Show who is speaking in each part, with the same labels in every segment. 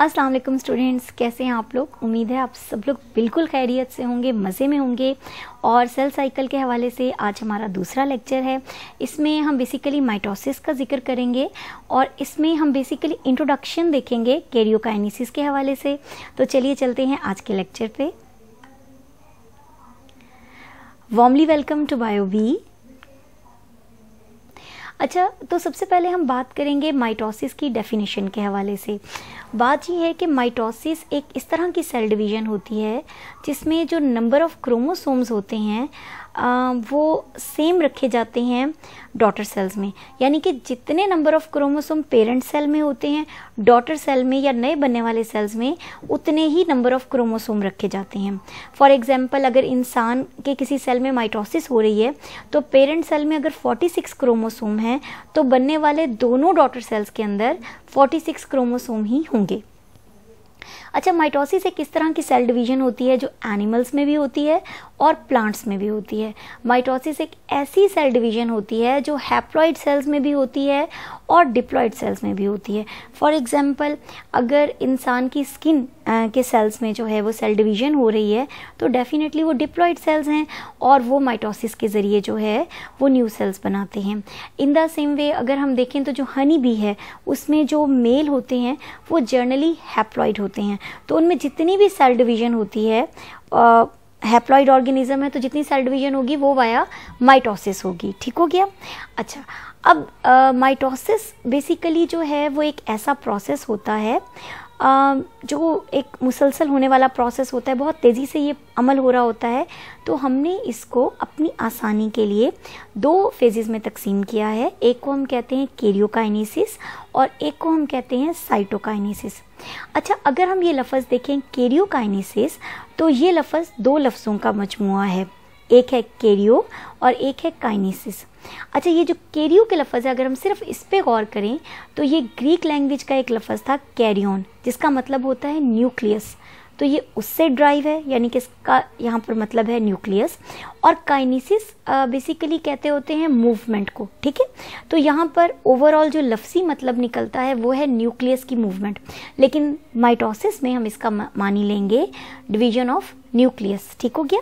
Speaker 1: अस्सलाम वालेकुम स्टूडेंट्स कैसे हैं आप लोग उम्मीद है आप सब लोग बिल्कुल खैरियत से होंगे मज़े में होंगे और सेल साइकिल के हवाले से आज हमारा दूसरा लेक्चर है इसमें हम बेसिकली माइटोसिस का जिक्र करेंगे और इसमें हम बेसिकली इंट्रोडक्शन देखेंगे कैरियोकाइनिसिस के हवाले से तो चलिए चलते हैं आज के लेक्चर पे warmly welcome to bio B अच्छा तो सबसे पहले हम बात करेंगे माइटोसिस की डेफिनेशन के हवाले से बात यह है कि माइटोसिस एक इस तरह की सेल डिवीज़न होती है जिसमें जो नंबर ऑफ़ क्रोमोसोम्स होते हैं वो सेम रखे जाते हैं डॉटर सेल्स में यानी कि जितने number of chromosome parent cell में होते हैं डॉटर सेल में या नए बनने वाले सेल्स में उतने ही नंबर ऑफ क्रोमोसोम रखे जाते हैं फॉर एग्जाम्पल अगर इंसान के किसी सेल में माइटोसिस हो रही है तो पेरेंट सेल में अगर 46 क्रोमोसोम हैं तो बनने वाले दोनों डॉटर सेल्स के अंदर 46 क्रोमोसोम ही होंगे अच्छा माइटोसिस एक किस तरह की सेल डिवीजन होती है जो एनिमल्स में भी होती है और प्लांट्स में भी होती है माइटोसिस एक ऐसी सेल डिवीजन होती है जो हैप्लॉइड सेल्स में भी होती है और डिप्लॉइड सेल्स में भी होती है फॉर एग्जाम्पल अगर इंसान की स्किन के सेल्स में जो है वो सेल डिवीजन हो रही है तो डेफिनेटली वो डिप्लॉइड सेल्स हैं और वो माइटोसिस के ज़रिए जो है वो न्यू सेल्स बनाते हैं इन द सेम वे अगर हम देखें तो जो हनी भी है उसमें जो मेल होते हैं वो जर्नली हैप्लॉइड होते हैं तो उनमें जितनी भी सेल डिवीजन होती है हैप्लॉइड ऑर्गेनिज्म है तो जितनी सेल डिवीजन होगी वो वाया माइटोसिस होगी ठीक हो गया अच्छा अब माइटोसिस uh, बेसिकली जो है वो एक ऐसा प्रोसेस होता है जो एक मुसलसल होने वाला प्रोसेस होता है बहुत तेज़ी से ये अमल हो रहा होता है तो हमने इसको अपनी आसानी के लिए दो फेजेस में तकसीम किया है एक को हम कहते हैं केरियोकाइनेसिस और एक को हम कहते हैं साइटोकाइनेसिस अच्छा अगर हम ये लफ्ज़ देखें केरियोकाइनेसिस तो ये लफ्ज़ दो लफ्ज़ों का मजमु है एक है केरियो और एक है काइनेसिस अच्छा ये जो केरियो के लफज है अगर हम सिर्फ इस पर गौर करें तो ये ग्रीक लैंग्वेज का एक लफज था कैरियन जिसका मतलब होता है न्यूक्लियस तो ये उससे ड्राइव है यानी कि इसका यहाँ पर मतलब है न्यूक्लियस और काइनेसिस बेसिकली कहते होते हैं मूवमेंट को ठीक है तो यहाँ पर ओवरऑल जो लफ्सी मतलब निकलता है वो है न्यूक्लियस की मूवमेंट लेकिन माइटोसिस में हम इसका मानी लेंगे डिवीजन ऑफ न्यूक्लियस ठीक हो गया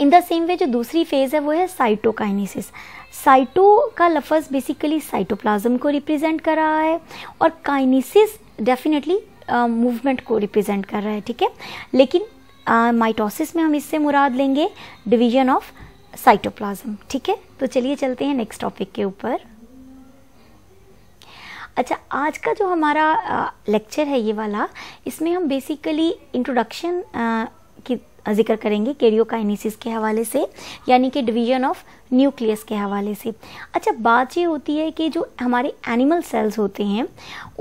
Speaker 1: इन द सेम वे जो दूसरी फेज़ है वो है साइटोकाइनेसिस साइटो का लफज बेसिकली साइटोप्लाज्म को रिप्रेजेंट कर रहा है और काइनेसिस डेफिनेटली मूवमेंट को रिप्रेजेंट कर रहा है ठीक है लेकिन माइटोसिस uh, में हम इससे मुराद लेंगे डिवीजन ऑफ साइटोप्लाज्म ठीक है तो चलिए चलते हैं नेक्स्ट टॉपिक के ऊपर अच्छा आज का जो हमारा लेक्चर uh, है ये वाला इसमें हम बेसिकली इंट्रोडक्शन uh, की जिक्र करेंगे कैरियोकाइनेसिस के हवाले से यानी कि डिवीजन ऑफ न्यूक्लियस के हवाले से अच्छा बात ये होती है कि जो हमारे एनिमल सेल्स होते हैं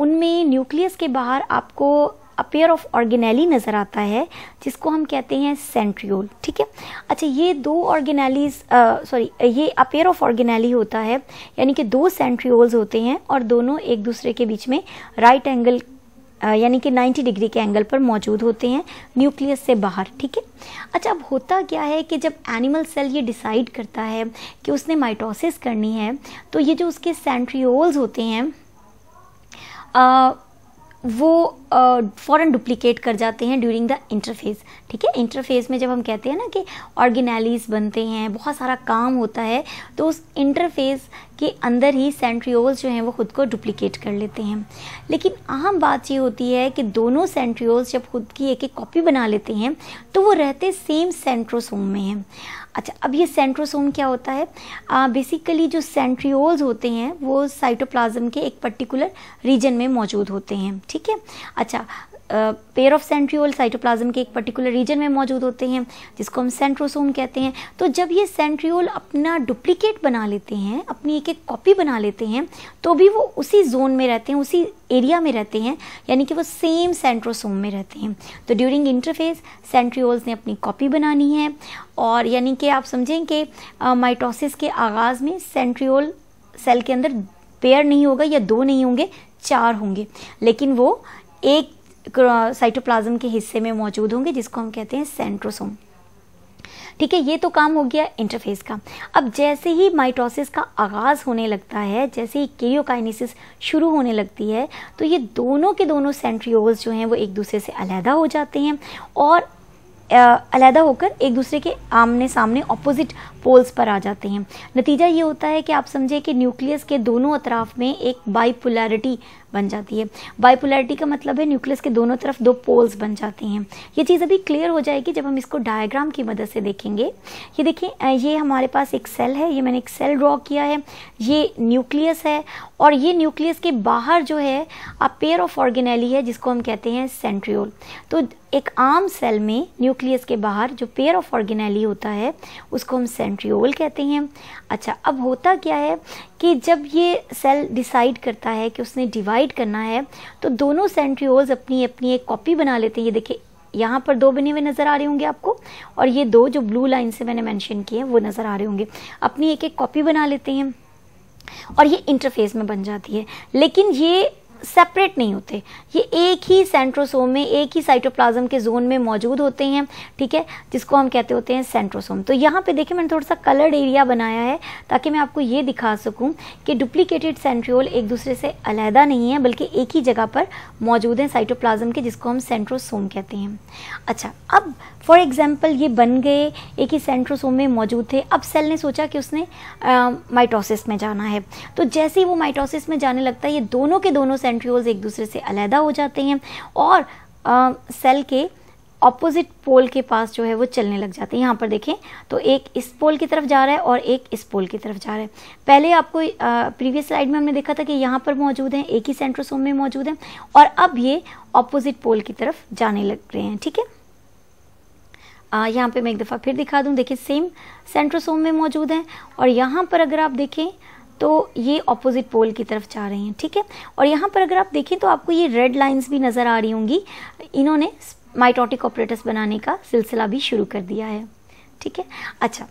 Speaker 1: उनमें न्यूक्लियस के बाहर आपको अपेयर ऑफ ऑर्गेनैली नज़र आता है जिसको हम कहते हैं सेंट्रियोल ठीक है अच्छा ये दो ऑर्गेनैली सॉरी ये अपेयर ऑफ ऑर्गेनैली होता है यानी कि दो सेंट्रियोल्स होते हैं और दोनों एक दूसरे के बीच में राइट right एंगल यानी कि 90 डिग्री के एंगल पर मौजूद होते हैं न्यूक्लियस से बाहर ठीक है अच्छा अब होता क्या है कि जब एनिमल सेल ये डिसाइड करता है कि उसने माइटोसिस करनी है तो ये जो उसके सेंट्रियोल्स होते हैं वो फ़ौरन डुप्लीकेट कर जाते हैं ड्यूरिंग द इंटरफेस ठीक है इंटरफेस में जब हम कहते हैं ना कि ऑर्गेनालीस बनते हैं बहुत सारा काम होता है तो उस इंटरफेस के अंदर ही सेंट्रियोल्स जो हैं वो खुद को डुप्लीकेट कर लेते हैं लेकिन अहम बात ये होती है कि दोनों सेंट्रियोल्स जब खुद की एक एक कॉपी बना लेते हैं तो वो रहते सेम सेंट्रोसोम में हैं अच्छा अब ये सेंट्रोसोम क्या होता है बेसिकली जो सेंट्रियोल्स होते हैं वो साइटोप्लाज्म के एक पर्टिकुलर रीजन में मौजूद होते हैं ठीक है अच्छा पेयर ऑफ सेंट्रियोल साइटोप्लाज्म के एक पर्टिकुलर रीजन में मौजूद होते हैं जिसको हम सेंट्रोसोम कहते हैं तो जब ये सेंट्रियोल अपना डुप्लीकेट बना लेते हैं अपनी एक एक कॉपी बना लेते हैं तो भी वो उसी जोन में रहते हैं उसी एरिया में रहते हैं यानी कि वो सेम सेंट्रोसोम में रहते हैं तो ड्यूरिंग इंटरफेस सेंट्रियोल्स ने अपनी कॉपी बनानी है और यानी कि आप समझें कि माइटोसिस के आगाज़ में सेंट्रियोल सेल के अंदर पेयर नहीं होगा या दो नहीं होंगे चार होंगे लेकिन वो एक साइटोप्लाज्म के हिस्से में मौजूद होंगे जिसको हम कहते हैं सेंट्रोसोम ठीक है ये तो काम हो गया इंटरफेस का अब जैसे ही माइटोसिस का आगाज होने लगता है जैसे ही केरियोकाइनेसिस शुरू होने लगती है तो ये दोनों के दोनों सेंट्रियोल्स जो हैं वो एक दूसरे से अलहदा हो जाते हैं और अलहदा होकर एक दूसरे के आमने सामने ऑपोजिट पोल्स पर आ जाते हैं नतीजा ये होता है कि आप समझें कि न्यूक्लियस के दोनों अतराफ में एक बाईपुलरिटी बन जाती है बाइपोलैरिटी का मतलब है न्यूक्लियस के दोनों तरफ दो पोल्स बन जाते हैं ये चीज़ अभी क्लियर हो जाएगी जब हम इसको डायग्राम की मदद से देखेंगे ये देखिए ये हमारे पास एक सेल है ये मैंने एक सेल ड्रॉ किया है ये न्यूक्लियस है और ये न्यूक्लियस के बाहर जो है अ पेयर ऑफ ऑर्गेनेली है जिसको हम कहते हैं सेंट्रियोल तो एक आम सेल में न्यूक्लियस के बाहर जो पेयर ऑफ ऑर्गेनेली होता है उसको हम सेंट्रियोल कहते हैं अच्छा अब होता क्या है कि जब ये सेल डिसाइड करता है कि उसने डिवाइड करना है तो दोनों सेंट्रियोल्स अपनी अपनी एक कॉपी बना लेते हैं ये देखिए यहाँ पर दो बने हुए नज़र आ रहे होंगे आपको और ये दो जो ब्लू लाइन से मैंने मेंशन किए हैं वो नज़र आ रहे होंगे अपनी एक एक कॉपी बना लेते हैं और ये इंटरफेस में बन जाती है लेकिन ये सेपरेट नहीं होते ये एक ही सेंट्रोसोम में एक ही साइटोप्लाज्म के जोन में मौजूद होते हैं ठीक है जिसको हम कहते होते हैं सेंट्रोसोम तो यहाँ पे देखिए मैंने थोड़ा सा कलर्ड एरिया बनाया है ताकि मैं आपको ये दिखा सकूँ कि डुप्लीकेटेड सेंट्रियोल एक दूसरे से अलहदा नहीं है बल्कि एक ही जगह पर मौजूद हैं साइटोप्लाज्म के जिसको हम सेंट्रोसोम कहते हैं अच्छा अब फॉर एग्जाम्पल ये बन गए एक ही सेंट्रोसोम में मौजूद थे अब सेल ने सोचा कि उसने माइटोसिस में जाना है तो जैसे ही वो माइटोसिस में जाने लगता है ये दोनों के दोनों सेंट्रियोल्स एक दूसरे से अलहदा हो जाते हैं और आ, सेल के ऑपोजिट पोल के पास जो है वो चलने लग जाते हैं यहाँ पर देखें तो एक इस पोल की तरफ जा रहा है और एक इस पोल की तरफ जा रहा है पहले आपको प्रीवियस स्लाइड में हमने देखा था कि यहाँ पर मौजूद हैं एक ही सेंट्रोसोम में मौजूद हैं और अब ये ऑपोजिट पोल की तरफ जाने लग रहे हैं ठीक है यहाँ पे मैं एक दफ़ा फिर दिखा दूँ देखिए सेम सेंट्रोसोम में मौजूद है और यहाँ पर अगर आप देखें तो ये ऑपोजिट पोल की तरफ जा रहे हैं ठीक है और यहाँ पर अगर आप देखें तो आपको ये रेड लाइंस भी नज़र आ रही होंगी इन्होंने माइटोटिक ऑपरेटर्स बनाने का सिलसिला भी शुरू कर दिया है ठीक है अच्छा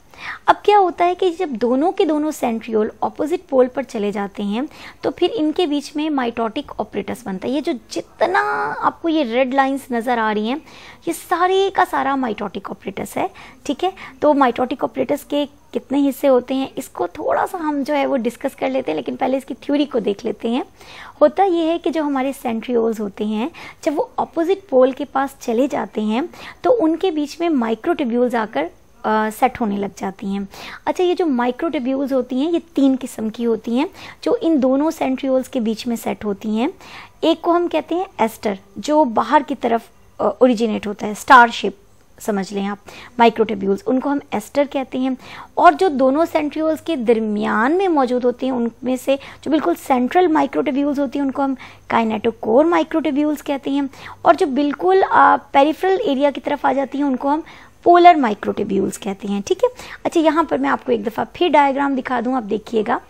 Speaker 1: अब क्या होता है कि जब दोनों के दोनों सेंट्रियोल ऑपोजिट पोल पर चले जाते हैं तो फिर इनके बीच में माइटोटिक ऑपरेटस बनता है ये जो जितना आपको ये रेड लाइंस नज़र आ रही हैं ये सारे का सारा माइटोटिक ऑपरेटस है ठीक है तो माइटोटिक ऑपरेटस के कितने हिस्से होते हैं इसको थोड़ा सा हम जो है वो डिस्कस कर लेते हैं लेकिन पहले इसकी थ्योरी को देख लेते हैं होता यह है कि जो हमारे सेंट्रियोल्स होते हैं जब वो ऑपोजिट पोल के पास चले जाते हैं तो उनके बीच में माइक्रोटिब्यूल्स आकर सेट होने लग जाती हैं अच्छा ये जो माइक्रोटिब्यूल्स होती हैं ये तीन किस्म की होती हैं जो इन दोनों सेंट्रियोल्स के बीच में सेट होती हैं एक को हम कहते हैं एस्टर जो बाहर की तरफ ओरिजिनेट होता है स्टार शेप समझ लें आप माइक्रोटिब्यूल्स उनको हम एस्टर कहते हैं और जो दोनों सेंट्रियोल्स के दरमियान में मौजूद होते हैं उनमें से जो बिल्कुल सेंट्रल माइक्रोटिब्यूल्स होती हैं उनको हम काइनेटोकोर माइक्रोटिब्यूल्स कहते हैं और जो बिल्कुल पेरिफ्रल एरिया की तरफ आ जाती हैं उनको हम पोलर माइक्रोटिब्यूल्स कहते हैं ठीक है अच्छा यहाँ पर मैं आपको एक दफ़ा फिर डायग्राम दिखा दूँ आप देखिएगा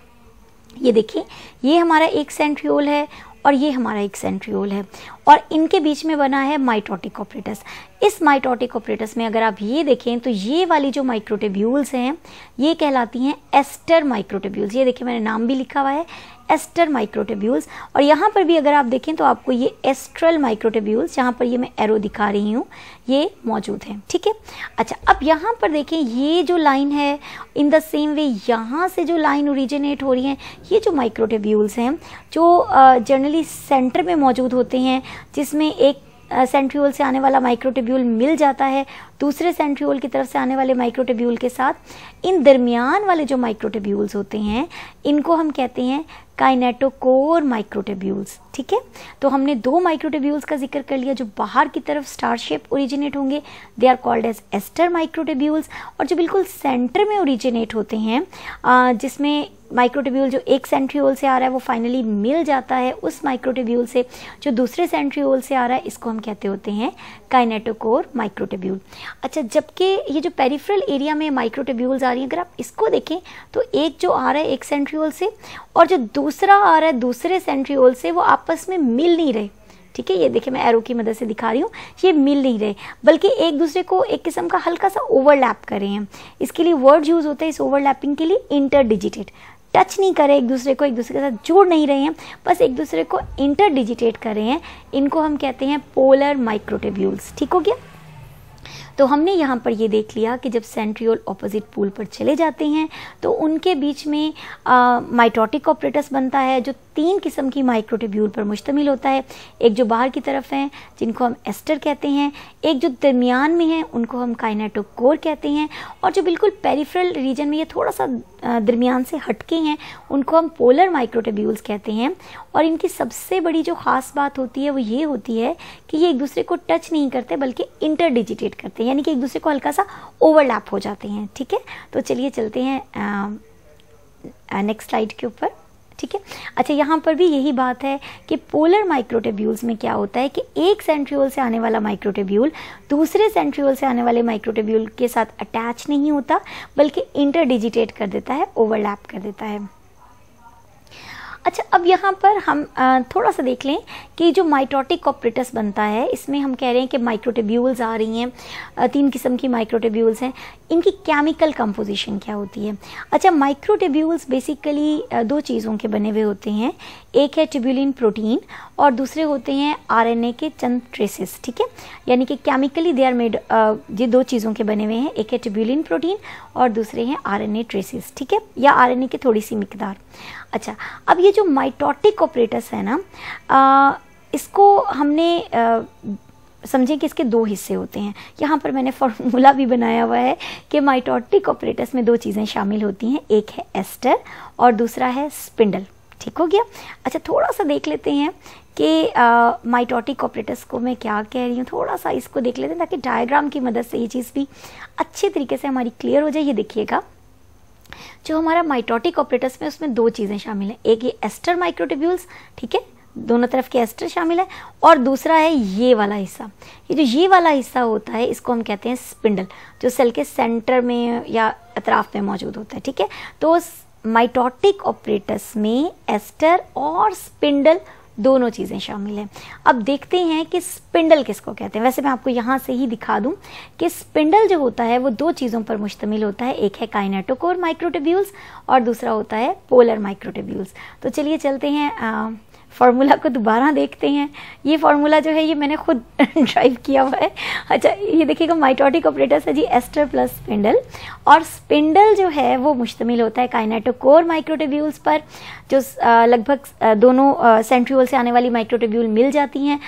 Speaker 1: ये देखिए ये हमारा एक सेंट्रियोल है और ये हमारा एक सेंट्रियोल है और इनके बीच में बना है माइटोटिक ऑपरेटस इस माइटोटिक ऑपरेटस में अगर आप ये देखें तो ये वाली जो माइक्रोटिब्यूल्स हैं ये कहलाती हैं एस्टर माइक्रोटिब्यूल्स ये देखिए मैंने नाम भी लिखा हुआ है एस्टर माइक्रोटेब्यूल्स और यहाँ पर भी अगर आप देखें तो आपको ये एस्ट्रल माइक्रोटेब्यूल्स यहाँ पर ये मैं एरो दिखा रही हूँ ये मौजूद हैं ठीक है अच्छा अब यहाँ पर देखें ये जो लाइन है इन द सेम वे यहाँ से जो लाइन ओरिजिनेट हो रही है ये जो माइक्रोटेब्यूल्स हैं जो जनरली सेंटर में मौजूद होते हैं जिसमें एक सेंट्रियोल से आने वाला माइक्रोटिब्यूल मिल जाता है दूसरे सेंट्रियोल की तरफ से आने वाले माइक्रोटिब्यूल के साथ इन दरमियान वाले जो माइक्रोटिब्यूल्स होते हैं इनको हम कहते हैं काइनेटोकोर माइक्रोटिब्यूल्स ठीक है तो हमने दो माइक्रोटिब्यूल्स का जिक्र कर लिया जो बाहर की तरफ स्टार शेप ओरिजिनेट होंगे they are called as aster microtubules और जो बिल्कुल सेंटर में ओरिजिनेट होते हैं जिसमें माइक्रोटिब्यूल जो एक सेंट्रियोल से आ रहा है वो फाइनली मिल जाता है उस माइक्रोटिब्यूल से जो दूसरे सेंट्रियोल से आ रहा है इसको हम कहते होते हैं काइनेटोकोर माइक्रोटिब्यूल अच्छा जबकि ये जो पेरिफ्रल एरिया में माइक्रोटिब्यूल्स आ रही हैं अगर आप इसको देखें तो एक जो आ रहा है एक सेंट्रियोल से और जो दूसरा आ रहा है दूसरे सेंट्रियोल से वो आपस में मिल नहीं रहे ठीक है ये देखिए मैं एरो की मदद से दिखा रही हूँ ये मिल नहीं रहे बल्कि एक दूसरे को एक किस्म का हल्का सा ओवरलैप कर रहे हैं इसके लिए वर्ड यूज़ होता है इस ओवरलैपिंग के लिए इंटर डिजिटेड टच नहीं करे एक दूसरे को एक दूसरे के साथ जोड़ नहीं रहे हैं बस एक दूसरे को इंटर डिजिटेट कर रहे हैं इनको हम कहते हैं पोलर माइक्रोटेब्यूल्स ठीक हो गया तो हमने यहाँ पर ये देख लिया कि जब सेंट्रियोल ऑपोजिट पूल पर चले जाते हैं तो उनके बीच में माइटोटिक ऑपरेटस बनता है जो तीन किस्म की माइक्रोटिब्यूल पर मुश्तमिल होता है एक जो बाहर की तरफ हैं जिनको हम एस्टर कहते हैं एक जो दरमियान में हैं उनको हम काइनाटोकोर कहते हैं और जो बिल्कुल पेरिफ्रल रीजन में ये थोड़ा सा दरमियान से हटके हैं उनको हम पोलर माइक्रोटिब्यूल्स कहते हैं और इनकी सबसे बड़ी जो ख़ास बात होती है वो ये होती है कि ये एक दूसरे को टच नहीं करते बल्कि डिजिटेट करते हैं यानी कि एक दूसरे को हल्का सा ओवरलैप हो जाते हैं ठीक है तो चलिए चलते हैं नेक्स्ट स्लाइड के ऊपर ठीक है अच्छा यहाँ पर भी यही बात है कि पोलर माइक्रोटेब्यूल्स में क्या होता है कि एक सेंट्रियोल से आने वाला माइक्रोटेब्यूल दूसरे सेंट्रियोल से आने वाले माइक्रोटेब्यूल के साथ अटैच नहीं होता बल्कि इंटरडिजिटेट कर देता है ओवरलैप कर देता है अच्छा अब यहाँ पर हम थोड़ा सा देख लें कि जो माइट्रोटिक कॉपरेटस बनता है इसमें हम कह रहे हैं कि माइक्रोटेब्यूल्स आ रही हैं तीन किस्म की माइक्रोटेब्यूल्स हैं इनकी केमिकल कंपोजिशन क्या होती है अच्छा माइक्रोटेब्यूल्स बेसिकली दो चीज़ों के बने हुए होते हैं एक है ट्यूबुलिन प्रोटीन और दूसरे होते हैं आरएनए के चंद ट्रेसेस ठीक है यानी कि केमिकली दे आर मेड ये दो चीज़ों के बने हुए हैं एक है ट्यूबुलिन प्रोटीन और दूसरे हैं आरएनए ट्रेसेस ठीक है या आरएनए की थोड़ी सी मकदार अच्छा अब ये जो माइटोटिक ऑपरेटस है ना आ, uh, इसको हमने आ, uh, समझें कि इसके दो हिस्से होते हैं यहाँ पर मैंने फॉर्मूला भी बनाया हुआ है कि माइटोटिक ऑपरेटर्स में दो चीज़ें शामिल होती हैं एक है एस्टर और दूसरा है स्पिंडल ठीक हो गया अच्छा थोड़ा सा देख लेते हैं कि माइटोटिक ऑपरेटर्स को मैं क्या कह रही हूँ थोड़ा सा इसको देख लेते हैं ताकि डायग्राम की मदद से ये चीज़ भी अच्छे तरीके से हमारी क्लियर हो जाए ये देखिएगा जो हमारा माइटोटिक ऑपरेटर्स में उसमें दो चीज़ें शामिल हैं एक ये एस्टर माइक्रोटिब्यूल्स ठीक है दोनों तरफ के एस्टर शामिल है और दूसरा है ये वाला हिस्सा ये जो ये वाला हिस्सा होता है इसको हम कहते हैं स्पिंडल जो सेल के सेंटर में या अतराफ में मौजूद होता है ठीक है तो माइटोटिक ऑपरेटस में एस्टर और स्पिंडल दोनों चीज़ें शामिल हैं अब देखते हैं कि स्पिंडल किसको कहते हैं वैसे मैं आपको यहां से ही दिखा दूं कि स्पिंडल जो होता है वो दो चीज़ों पर मुश्तमिल होता है एक है काइनेटोकोर माइक्रोटिब्यूल्स और दूसरा होता है पोलर माइक्रोटिब्यूल्स तो चलिए चलते हैं आ, फार्मूला को दोबारा देखते हैं ये फार्मूला जो है ये मैंने खुद ड्राइव किया हुआ है अच्छा ये देखिएगा माइटोटिक ऑपरेटर्स है जी एस्टर प्लस स्पिंडल और स्पिंडल जो है वो मुश्तमिल होता है काइनेटोकोर माइक्रोटिब्यूल्स पर जो लगभग दोनों सेंट्रियोल से आने वाली माइक्रोटिब्यूल मिल जाती हैं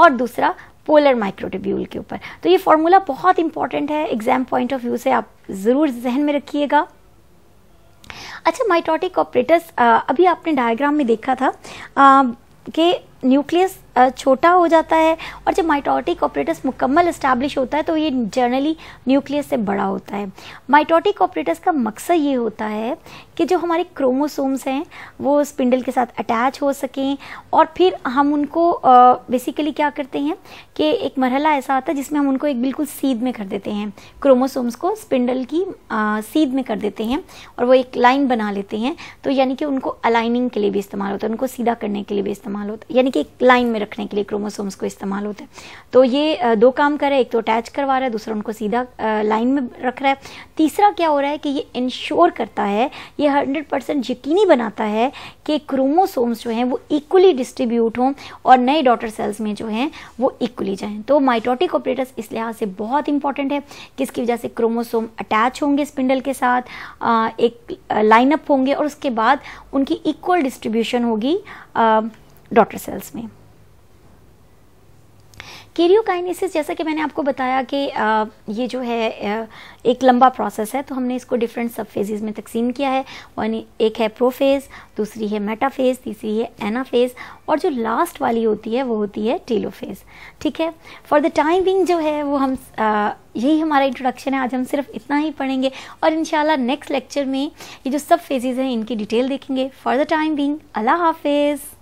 Speaker 1: और दूसरा पोलर माइक्रोटिब्यूल के ऊपर तो ये फार्मूला बहुत इंपॉर्टेंट है एग्जाम पॉइंट ऑफ व्यू से आप ज़रूर जहन में रखिएगा अच्छा माइटोटिक ऑपरेटर्स अभी आपने डायग्राम में देखा था कि न्यूक्लियस छोटा हो जाता है और जब माइटोटिक ऑपरेटर्स मुकम्मल इस्टेब्लिश होता है तो ये जनरली न्यूक्लियस से बड़ा होता है माइटोटिक ऑपरेटर्स का मकसद ये होता है कि जो हमारे क्रोमोसोम्स हैं वो स्पिंडल के साथ अटैच हो सकें और फिर हम उनको बेसिकली क्या करते हैं कि एक मरहला ऐसा आता है जिसमें हम उनको एक बिल्कुल सीध में कर देते हैं क्रोमोसोम्स को स्पिंडल की सीध में कर देते हैं और वो एक लाइन बना लेते हैं तो यानी कि उनको अलाइनिंग के लिए भी इस्तेमाल होता है उनको सीधा करने के लिए भी इस्तेमाल होता है यानी कि एक लाइन में रखने के लिए क्रोमोसोम्स को इस्तेमाल होता है तो ये दो काम कर रहा है एक तो अटैच करवा रहा है दूसरा उनको सीधा लाइन में रख रहा है तीसरा क्या हो रहा है कि ये इंश्योर करता है ये ये हंड्रेड परसेंट यकीनी बनाता है कि क्रोमोसोम्स जो हैं वो इक्वली डिस्ट्रीब्यूट हों और नए डॉटर सेल्स में जो हैं वो इक्वली जाएं तो माइटोटिक ऑपरेटर्स इस लिहाज से बहुत इंपॉर्टेंट है किसकी वजह से क्रोमोसोम अटैच होंगे स्पिंडल के साथ एक लाइनअप होंगे और उसके बाद उनकी इक्वल डिस्ट्रीब्यूशन होगी डॉटर सेल्स में केरियोकाइनेसिस जैसा कि मैंने आपको बताया कि आ, ये जो है एक लंबा प्रोसेस है तो हमने इसको डिफरेंट सब फेजेज में तकसीम किया है वन एक है प्रोफेज दूसरी है मेटाफेज तीसरी है एनाफेज और जो लास्ट वाली होती है वो होती है टेलोफेज ठीक है फॉर द टाइम बिंग जो है वो हम आ, यही हमारा इंट्रोडक्शन है आज हम सिर्फ इतना ही पढ़ेंगे और इन नेक्स्ट लेक्चर में ये जो सब फेजेज़ हैं इनकी डिटेल देखेंगे फॉर द टाइम बिंग अल्लाह हाफिज़